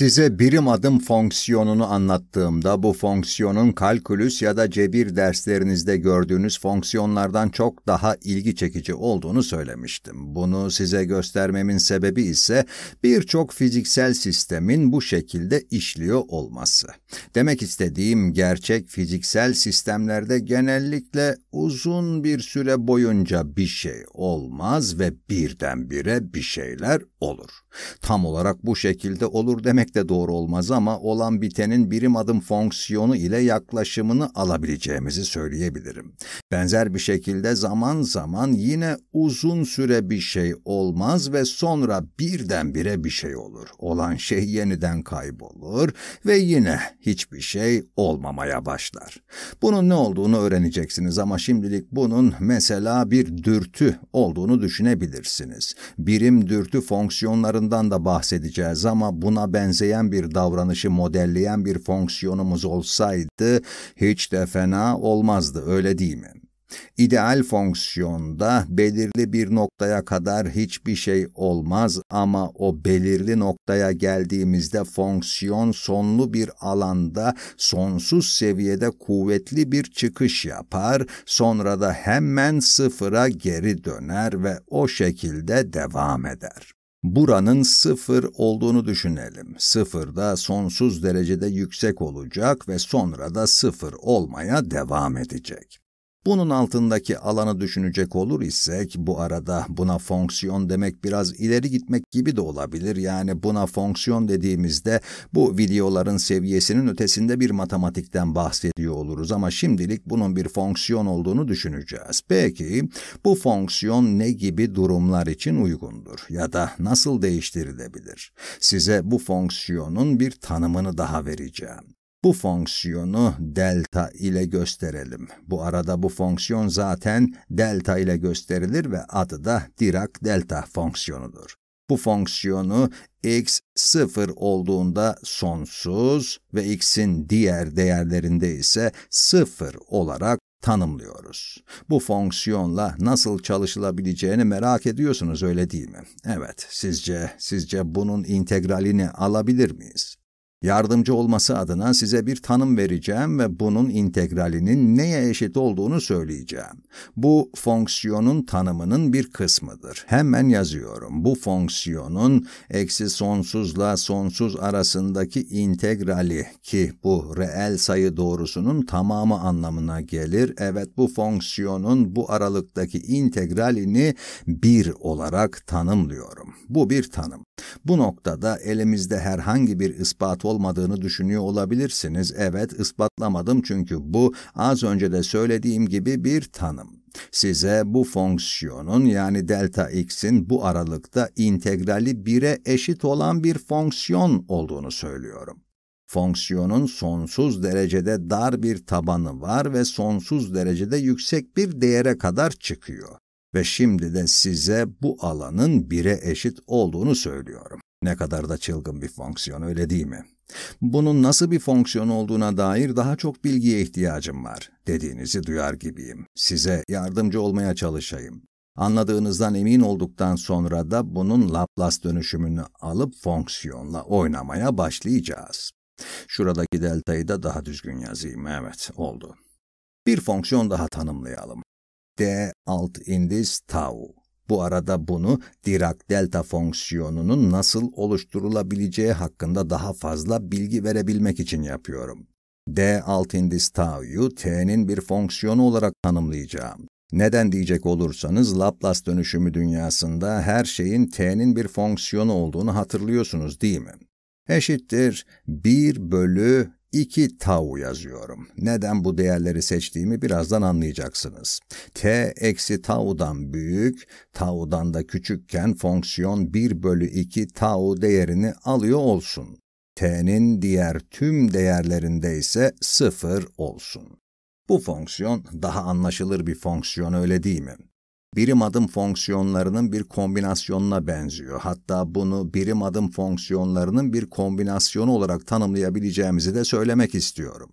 Size birim adım fonksiyonunu anlattığımda bu fonksiyonun kalkülüs ya da cebir derslerinizde gördüğünüz fonksiyonlardan çok daha ilgi çekici olduğunu söylemiştim. Bunu size göstermemin sebebi ise birçok fiziksel sistemin bu şekilde işliyor olması. Demek istediğim gerçek fiziksel sistemlerde genellikle uzun bir süre boyunca bir şey olmaz ve birdenbire bir şeyler olur. Tam olarak bu şekilde olur demek demek de doğru olmaz ama olan bitenin birim adım fonksiyonu ile yaklaşımını alabileceğimizi söyleyebilirim. Benzer bir şekilde zaman zaman yine uzun süre bir şey olmaz ve sonra birdenbire bir şey olur. Olan şey yeniden kaybolur ve yine hiçbir şey olmamaya başlar. Bunun ne olduğunu öğreneceksiniz ama şimdilik bunun mesela bir dürtü olduğunu düşünebilirsiniz. Birim dürtü fonksiyonlarından da bahsedeceğiz ama buna benzer benzeyen bir davranışı modelleyen bir fonksiyonumuz olsaydı hiç de fena olmazdı öyle değil mi? İdeal fonksiyonda belirli bir noktaya kadar hiçbir şey olmaz ama o belirli noktaya geldiğimizde fonksiyon sonlu bir alanda sonsuz seviyede kuvvetli bir çıkış yapar, sonra da hemen sıfıra geri döner ve o şekilde devam eder buranın sıfır olduğunu düşünelim. Sıfır da sonsuz derecede yüksek olacak ve sonra da sıfır olmaya devam edecek. Bunun altındaki alanı düşünecek olur isek bu arada buna fonksiyon demek biraz ileri gitmek gibi de olabilir. Yani buna fonksiyon dediğimizde bu videoların seviyesinin ötesinde bir matematikten bahsediyor oluruz ama şimdilik bunun bir fonksiyon olduğunu düşüneceğiz. Peki bu fonksiyon ne gibi durumlar için uygundur ya da nasıl değiştirilebilir? Size bu fonksiyonun bir tanımını daha vereceğim. Bu fonksiyonu delta ile gösterelim. Bu arada bu fonksiyon zaten delta ile gösterilir ve adı da Dirac delta fonksiyonudur. Bu fonksiyonu x 0 olduğunda sonsuz ve x'in diğer değerlerinde ise 0 olarak tanımlıyoruz. Bu fonksiyonla nasıl çalışılabileceğini merak ediyorsunuz öyle değil mi? Evet, sizce sizce bunun integralini alabilir miyiz? Yardımcı olması adına size bir tanım vereceğim ve bunun integralinin neye eşit olduğunu söyleyeceğim. Bu fonksiyonun tanımının bir kısmıdır. Hemen yazıyorum. Bu fonksiyonun eksi sonsuzla sonsuz arasındaki integrali ki bu reel sayı doğrusunun tamamı anlamına gelir. Evet bu fonksiyonun bu aralıktaki integralini 1 olarak tanımlıyorum. Bu bir tanım. Bu noktada elimizde herhangi bir ispat olmadığını düşünüyor olabilirsiniz. Evet, ispatlamadım çünkü bu az önce de söylediğim gibi bir tanım. Size bu fonksiyonun yani delta x'in bu aralıkta integrali 1'e eşit olan bir fonksiyon olduğunu söylüyorum. Fonksiyonun sonsuz derecede dar bir tabanı var ve sonsuz derecede yüksek bir değere kadar çıkıyor. Ve şimdi de size bu alanın 1'e eşit olduğunu söylüyorum. Ne kadar da çılgın bir fonksiyon öyle değil mi? Bunun nasıl bir fonksiyon olduğuna dair daha çok bilgiye ihtiyacım var dediğinizi duyar gibiyim. Size yardımcı olmaya çalışayım. Anladığınızdan emin olduktan sonra da bunun Laplace dönüşümünü alıp fonksiyonla oynamaya başlayacağız. Şuradaki deltayı da daha düzgün yazayım. Evet, oldu. Bir fonksiyon daha tanımlayalım. D alt indis tau. Bu arada bunu Dirac delta fonksiyonunun nasıl oluşturulabileceği hakkında daha fazla bilgi verebilmek için yapıyorum. D alt indis tau'yu t'nin bir fonksiyonu olarak tanımlayacağım. Neden diyecek olursanız Laplace dönüşümü dünyasında her şeyin t'nin bir fonksiyonu olduğunu hatırlıyorsunuz değil mi? Eşittir 1 bölü 2 tau yazıyorum. Neden bu değerleri seçtiğimi birazdan anlayacaksınız. t eksi tau'dan büyük, tau'dan da küçükken fonksiyon 1 bölü 2 tau değerini alıyor olsun. t'nin diğer tüm değerlerinde ise 0 olsun. Bu fonksiyon daha anlaşılır bir fonksiyon öyle değil mi? birim adım fonksiyonlarının bir kombinasyonuna benziyor. Hatta bunu birim adım fonksiyonlarının bir kombinasyonu olarak tanımlayabileceğimizi de söylemek istiyorum.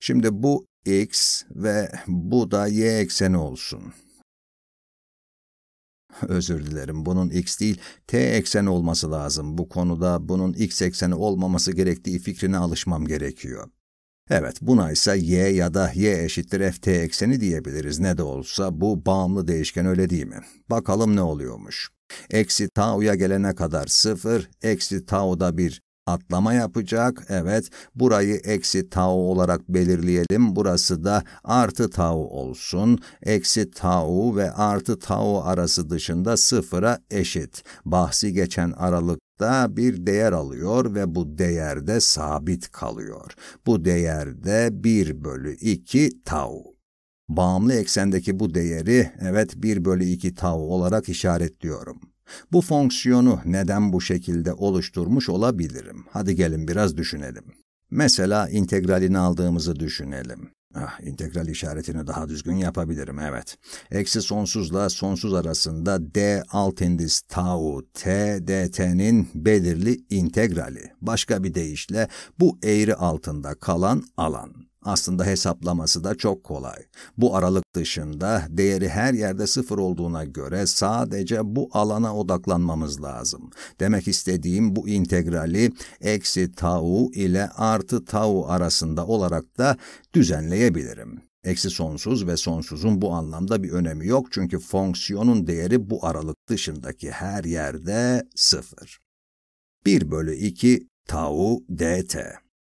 Şimdi bu x ve bu da y ekseni olsun. Özür dilerim, bunun x değil, t ekseni olması lazım. Bu konuda bunun x ekseni olmaması gerektiği fikrine alışmam gerekiyor. Evet buna ise y ya da y eşittir ft ekseni diyebiliriz. Ne de olsa bu bağımlı değişken öyle değil mi? Bakalım ne oluyormuş. Eksi tau'ya gelene kadar 0, eksi tau da 1 atlama yapacak. Evet burayı eksi tau olarak belirleyelim. Burası da artı tau olsun. Eksi tau ve artı tau arası dışında sıfıra eşit. Bahsi geçen aralık bir değer alıyor ve bu değerde sabit kalıyor. Bu değerde 1 bölü 2 tau. Bağımlı eksendeki bu değeri evet 1 bölü 2 tau olarak işaretliyorum. Bu fonksiyonu neden bu şekilde oluşturmuş olabilirim? Hadi gelin biraz düşünelim. Mesela integralini aldığımızı düşünelim. Ah, integral işaretini daha düzgün yapabilirim, evet. Eksi sonsuzla sonsuz arasında d alt indis tau t dt'nin belirli integrali. Başka bir deyişle bu eğri altında kalan alan. Aslında hesaplaması da çok kolay. Bu aralık dışında değeri her yerde sıfır olduğuna göre sadece bu alana odaklanmamız lazım. Demek istediğim bu integrali eksi tau ile artı tau arasında olarak da düzenleyebilirim. Eksi sonsuz ve sonsuzun bu anlamda bir önemi yok çünkü fonksiyonun değeri bu aralık dışındaki her yerde sıfır. 1 bölü 2 tau dt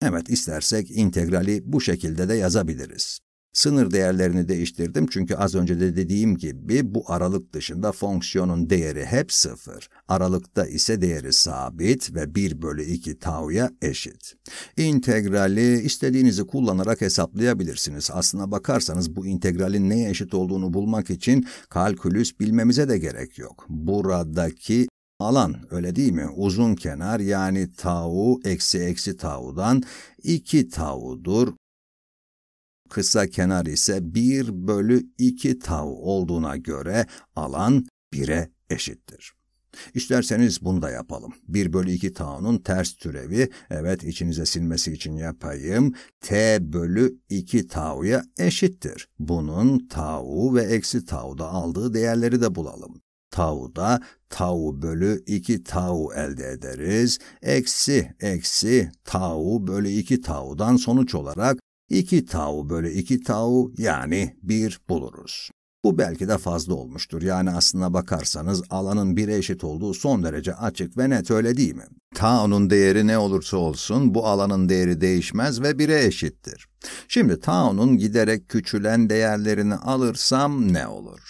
Evet istersek integrali bu şekilde de yazabiliriz. Sınır değerlerini değiştirdim çünkü az önce de dediğim gibi bu aralık dışında fonksiyonun değeri hep sıfır. Aralıkta ise değeri sabit ve 1 bölü 2 tau'ya eşit. İntegrali istediğinizi kullanarak hesaplayabilirsiniz. Aslına bakarsanız bu integralin neye eşit olduğunu bulmak için kalkülüs bilmemize de gerek yok. Buradaki alan öyle değil mi? Uzun kenar yani tau eksi eksi tau'dan 2 tau'dur. Kısa kenar ise 1 bölü 2 tau olduğuna göre alan 1'e eşittir. İsterseniz bunu da yapalım. 1 bölü 2 tau'nun ters türevi, evet içinize silmesi için yapayım, t bölü 2 tau'ya eşittir. Bunun tau ve eksi tau'da aldığı değerleri de bulalım tau'da tau bölü 2 tau elde ederiz. Eksi eksi tau bölü 2 tau'dan sonuç olarak 2 tau bölü 2 tau yani 1 buluruz. Bu belki de fazla olmuştur. Yani aslına bakarsanız alanın 1'e eşit olduğu son derece açık ve net öyle değil mi? Taunun değeri ne olursa olsun bu alanın değeri değişmez ve 1'e eşittir. Şimdi taunun giderek küçülen değerlerini alırsam ne olur?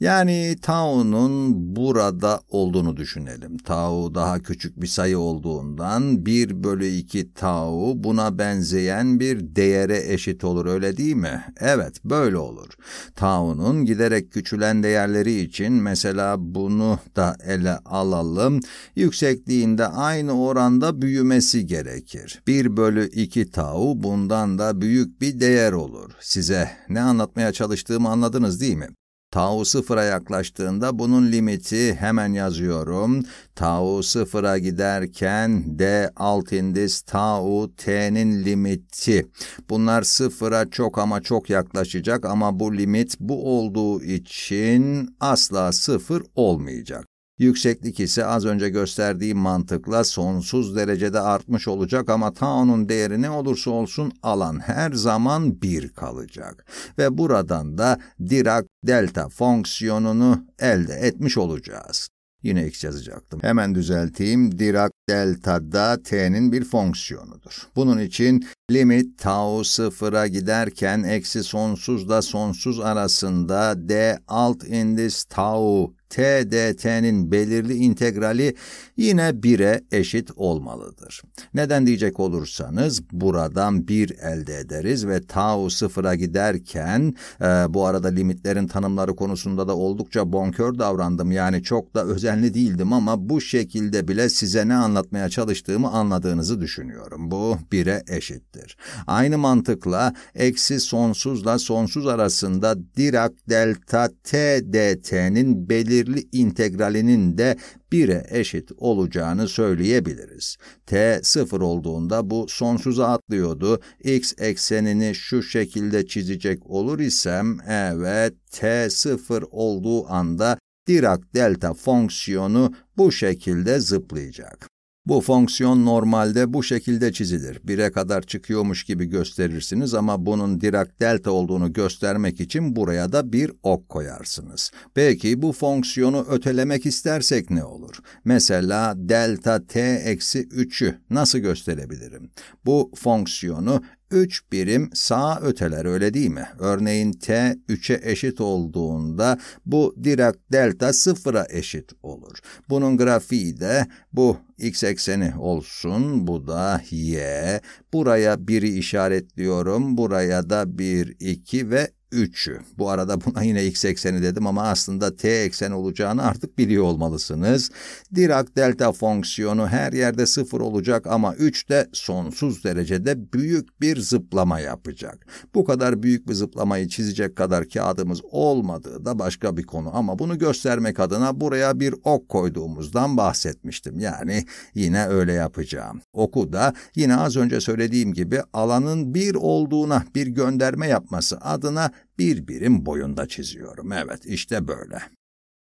Yani Tau'nun burada olduğunu düşünelim. Tau daha küçük bir sayı olduğundan 1 bölü 2 Tau buna benzeyen bir değere eşit olur öyle değil mi? Evet böyle olur. Tau'nun giderek küçülen değerleri için mesela bunu da ele alalım. Yüksekliğinde aynı oranda büyümesi gerekir. 1 bölü 2 Tau bundan da büyük bir değer olur. Size ne anlatmaya çalıştığımı anladınız değil mi? Tau sıfıra yaklaştığında bunun limiti hemen yazıyorum. Tau sıfıra giderken D alt indis Tau T'nin limiti. Bunlar sıfıra çok ama çok yaklaşacak ama bu limit bu olduğu için asla sıfır olmayacak. Yükseklik ise az önce gösterdiğim mantıkla sonsuz derecede artmış olacak ama Tao'nun değeri ne olursa olsun alan her zaman bir kalacak. Ve buradan da Dirac delta fonksiyonunu elde etmiş olacağız. Yine x yazacaktım. Hemen düzelteyim. Dirac delta da t'nin bir fonksiyonudur. Bunun için limit tau sıfıra giderken eksi sonsuzla sonsuz arasında d alt indis tau TDT'nin belirli integrali yine 1'e eşit olmalıdır. Neden diyecek olursanız buradan 1 elde ederiz ve tau sıfıra giderken e, bu arada limitlerin tanımları konusunda da oldukça bonkör davrandım. Yani çok da özenli değildim ama bu şekilde bile size ne anlatmaya çalıştığımı anladığınızı düşünüyorum. Bu 1'e eşittir. Aynı mantıkla eksi sonsuzla sonsuz arasında Dirac delta TDT'nin dt'nin belirli belirli integralinin de 1'e eşit olacağını söyleyebiliriz. t 0 olduğunda bu sonsuza atlıyordu. x eksenini şu şekilde çizecek olur isem evet t 0 olduğu anda Dirac delta fonksiyonu bu şekilde zıplayacak. Bu fonksiyon normalde bu şekilde çizilir. 1'e kadar çıkıyormuş gibi gösterirsiniz ama bunun Dirac delta olduğunu göstermek için buraya da bir ok koyarsınız. Peki bu fonksiyonu ötelemek istersek ne olur? Mesela delta t eksi 3'ü nasıl gösterebilirim? Bu fonksiyonu 3 birim sağa öteler öyle değil mi? Örneğin t 3'e eşit olduğunda bu Dirac delta 0'a eşit olur. Bunun grafiği de bu x ekseni olsun, bu da y. Buraya 1'i işaretliyorum, buraya da 1, 2 ve 3'ü. Bu arada buna yine x ekseni dedim ama aslında t ekseni olacağını artık biliyor olmalısınız. Dirac delta fonksiyonu her yerde sıfır olacak ama 3 de sonsuz derecede büyük bir zıplama yapacak. Bu kadar büyük bir zıplamayı çizecek kadar kağıdımız olmadığı da başka bir konu ama bunu göstermek adına buraya bir ok koyduğumuzdan bahsetmiştim. Yani yine öyle yapacağım. Oku da yine az önce söylediğim gibi alanın bir olduğuna bir gönderme yapması adına bir birim boyunda çiziyorum. Evet işte böyle.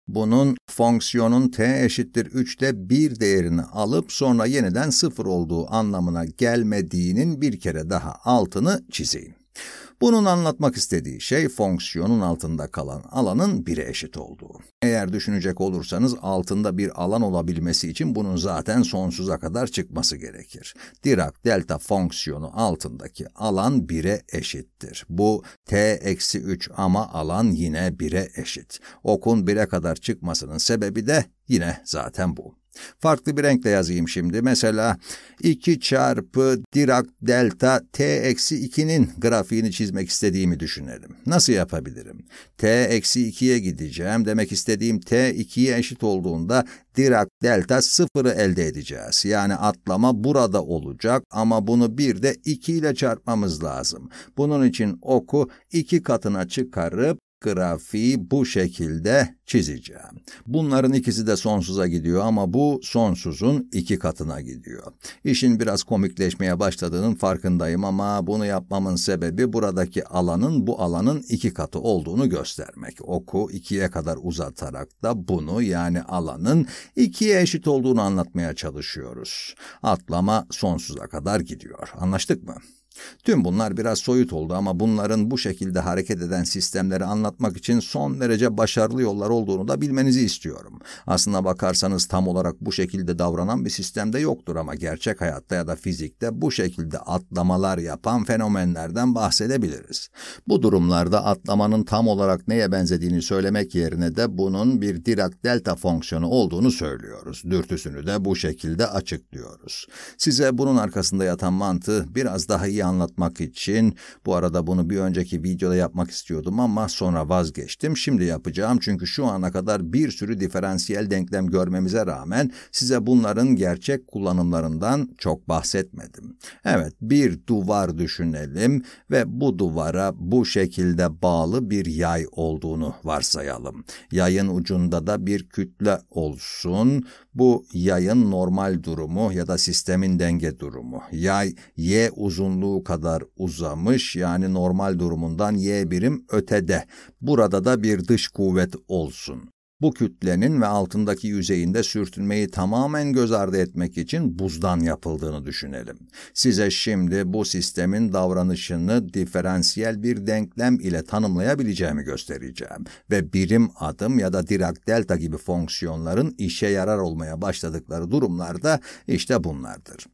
Bunun fonksiyonun t eşittir 3'te bir değerini alıp sonra yeniden sıfır olduğu anlamına gelmediğinin bir kere daha altını çizeyim. Bunun anlatmak istediği şey fonksiyonun altında kalan alanın 1'e eşit olduğu. Eğer düşünecek olursanız altında bir alan olabilmesi için bunun zaten sonsuza kadar çıkması gerekir. Dirac delta fonksiyonu altındaki alan 1'e eşittir. Bu t-3 eksi ama alan yine 1'e eşit. Okun 1'e kadar çıkmasının sebebi de Yine zaten bu. Farklı bir renkle yazayım şimdi. Mesela 2 çarpı Dirac delta t eksi 2'nin grafiğini çizmek istediğimi düşünelim. Nasıl yapabilirim? t eksi 2'ye gideceğim. Demek istediğim t 2'ye eşit olduğunda Dirac delta sıfırı elde edeceğiz. Yani atlama burada olacak ama bunu bir de 2 ile çarpmamız lazım. Bunun için oku 2 katına çıkarıp grafiği bu şekilde çizeceğim. Bunların ikisi de sonsuza gidiyor ama bu sonsuzun iki katına gidiyor. İşin biraz komikleşmeye başladığının farkındayım ama bunu yapmamın sebebi buradaki alanın bu alanın iki katı olduğunu göstermek. Oku ikiye kadar uzatarak da bunu yani alanın ikiye eşit olduğunu anlatmaya çalışıyoruz. Atlama sonsuza kadar gidiyor. Anlaştık mı? Tüm bunlar biraz soyut oldu ama bunların bu şekilde hareket eden sistemleri anlatmak için son derece başarılı yollar olduğunu da bilmenizi istiyorum. Aslına bakarsanız tam olarak bu şekilde davranan bir sistemde yoktur ama gerçek hayatta ya da fizikte bu şekilde atlamalar yapan fenomenlerden bahsedebiliriz. Bu durumlarda atlamanın tam olarak neye benzediğini söylemek yerine de bunun bir Dirac delta fonksiyonu olduğunu söylüyoruz. Dürtüsünü de bu şekilde açıklıyoruz. Size bunun arkasında yatan mantığı biraz daha iyi diye anlatmak için. Bu arada bunu bir önceki videoda yapmak istiyordum ama sonra vazgeçtim. Şimdi yapacağım çünkü şu ana kadar bir sürü diferansiyel denklem görmemize rağmen size bunların gerçek kullanımlarından çok bahsetmedim. Evet bir duvar düşünelim ve bu duvara bu şekilde bağlı bir yay olduğunu varsayalım. Yayın ucunda da bir kütle olsun. Bu yayın normal durumu ya da sistemin denge durumu. Yay y uzunluğu olduğu kadar uzamış yani normal durumundan y birim ötede. Burada da bir dış kuvvet olsun. Bu kütlenin ve altındaki yüzeyinde sürtünmeyi tamamen göz ardı etmek için buzdan yapıldığını düşünelim. Size şimdi bu sistemin davranışını diferansiyel bir denklem ile tanımlayabileceğimi göstereceğim ve birim adım ya da Dirac delta gibi fonksiyonların işe yarar olmaya başladıkları durumlarda işte bunlardır.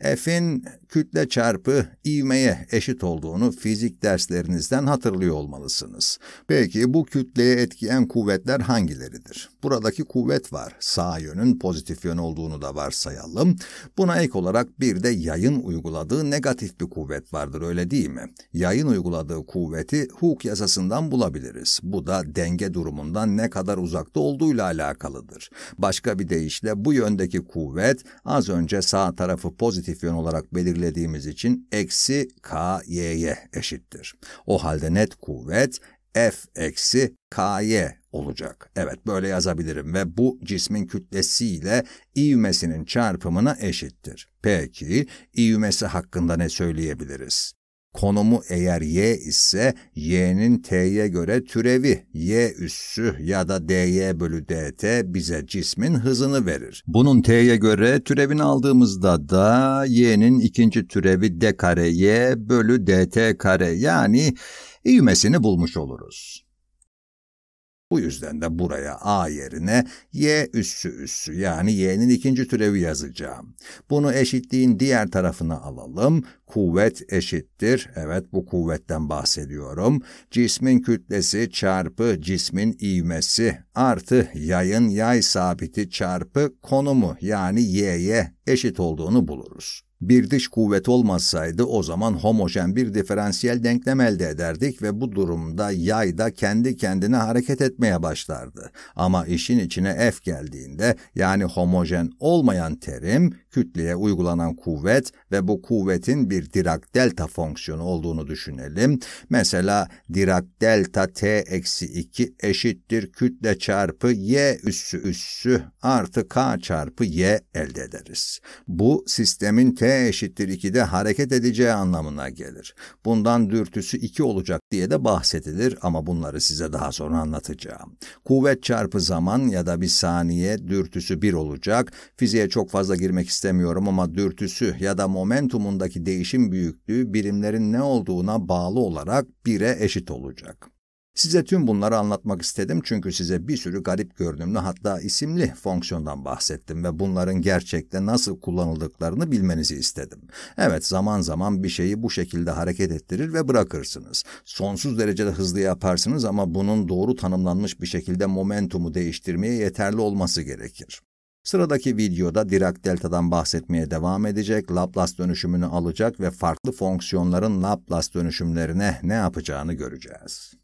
F'in kütle çarpı ivmeye eşit olduğunu fizik derslerinizden hatırlıyor olmalısınız. Peki bu kütleye etkiyen kuvvetler hangileridir? Buradaki kuvvet var. Sağ yönün pozitif yön olduğunu da varsayalım. Buna ek olarak bir de yayın uyguladığı negatif bir kuvvet vardır öyle değil mi? Yayın uyguladığı kuvveti Hooke yasasından bulabiliriz. Bu da denge durumundan ne kadar uzakta olduğuyla alakalıdır. Başka bir deyişle bu yöndeki kuvvet az önce sağ tarafı pozitif pozitif yön olarak belirlediğimiz için eksi ky'ye eşittir. O halde net kuvvet F eksi ky olacak. Evet böyle yazabilirim ve bu cismin kütlesiyle ivmesinin çarpımına eşittir. Peki ivmesi hakkında ne söyleyebiliriz? Konumu eğer y ise y'nin t'ye göre türevi, y üssü ya da dy bölü dt bize cismin hızını verir. Bunun t'ye göre türevini aldığımızda da y'nin ikinci türevi d kare y bölü dt kare yani ivmesini bulmuş oluruz. Bu yüzden de buraya A yerine Y üssü üssü yani Y'nin ikinci türevi yazacağım. Bunu eşitliğin diğer tarafına alalım. Kuvvet eşittir. Evet bu kuvvetten bahsediyorum. Cismin kütlesi çarpı cismin ivmesi artı yayın yay sabiti çarpı konumu yani Y'ye eşit olduğunu buluruz. Bir dış kuvvet olmasaydı o zaman homojen bir diferansiyel denklem elde ederdik ve bu durumda yay da kendi kendine hareket etmeye başlardı. Ama işin içine F geldiğinde yani homojen olmayan terim kütleye uygulanan kuvvet ve bu kuvvetin bir Dirac delta fonksiyonu olduğunu düşünelim. Mesela Dirac delta t eksi 2 eşittir kütle çarpı y üssü üssü artı k çarpı y elde ederiz. Bu sistemin t P eşittir 2'de hareket edeceği anlamına gelir. Bundan dürtüsü 2 olacak diye de bahsedilir ama bunları size daha sonra anlatacağım. Kuvvet çarpı zaman ya da bir saniye dürtüsü 1 olacak. Fiziğe çok fazla girmek istemiyorum ama dürtüsü ya da momentumundaki değişim büyüklüğü birimlerin ne olduğuna bağlı olarak 1'e eşit olacak. Size tüm bunları anlatmak istedim çünkü size bir sürü garip görünümlü hatta isimli fonksiyondan bahsettim ve bunların gerçekte nasıl kullanıldıklarını bilmenizi istedim. Evet zaman zaman bir şeyi bu şekilde hareket ettirir ve bırakırsınız. Sonsuz derecede hızlı yaparsınız ama bunun doğru tanımlanmış bir şekilde momentumu değiştirmeye yeterli olması gerekir. Sıradaki videoda Dirac delta'dan bahsetmeye devam edecek, Laplace dönüşümünü alacak ve farklı fonksiyonların Laplace dönüşümlerine ne yapacağını göreceğiz.